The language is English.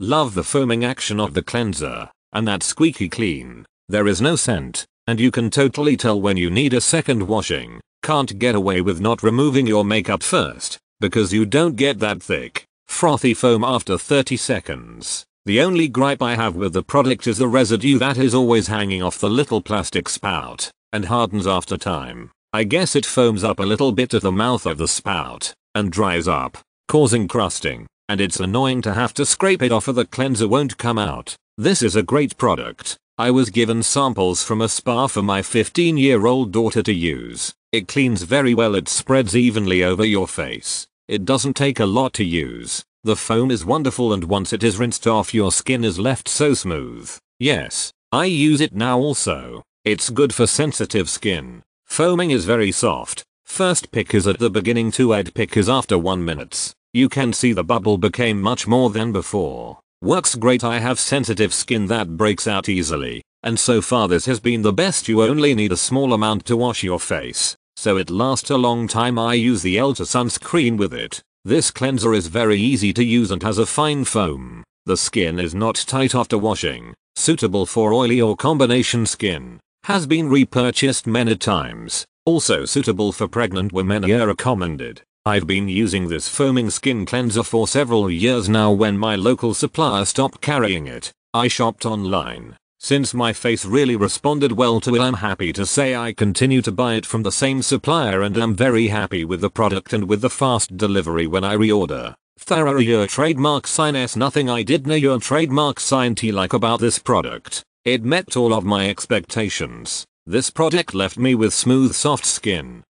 Love the foaming action of the cleanser, and that squeaky clean. There is no scent, and you can totally tell when you need a second washing. Can't get away with not removing your makeup first, because you don't get that thick, frothy foam after 30 seconds. The only gripe I have with the product is the residue that is always hanging off the little plastic spout, and hardens after time. I guess it foams up a little bit at the mouth of the spout, and dries up, causing crusting and it's annoying to have to scrape it off or the cleanser won't come out. This is a great product. I was given samples from a spa for my 15 year old daughter to use. It cleans very well it spreads evenly over your face. It doesn't take a lot to use. The foam is wonderful and once it is rinsed off your skin is left so smooth. Yes, I use it now also. It's good for sensitive skin. Foaming is very soft. First pick is at the beginning, To add pick is after 1 minutes. You can see the bubble became much more than before. Works great I have sensitive skin that breaks out easily, and so far this has been the best you only need a small amount to wash your face, so it lasts a long time I use the Elta sunscreen with it. This cleanser is very easy to use and has a fine foam. The skin is not tight after washing, suitable for oily or combination skin. Has been repurchased many times, also suitable for pregnant women era recommended. I've been using this foaming skin cleanser for several years now when my local supplier stopped carrying it. I shopped online. Since my face really responded well to it I'm happy to say I continue to buy it from the same supplier and i am very happy with the product and with the fast delivery when I reorder. Thorough your trademark sign S nothing I did know your trademark sign T like about this product. It met all of my expectations. This product left me with smooth soft skin.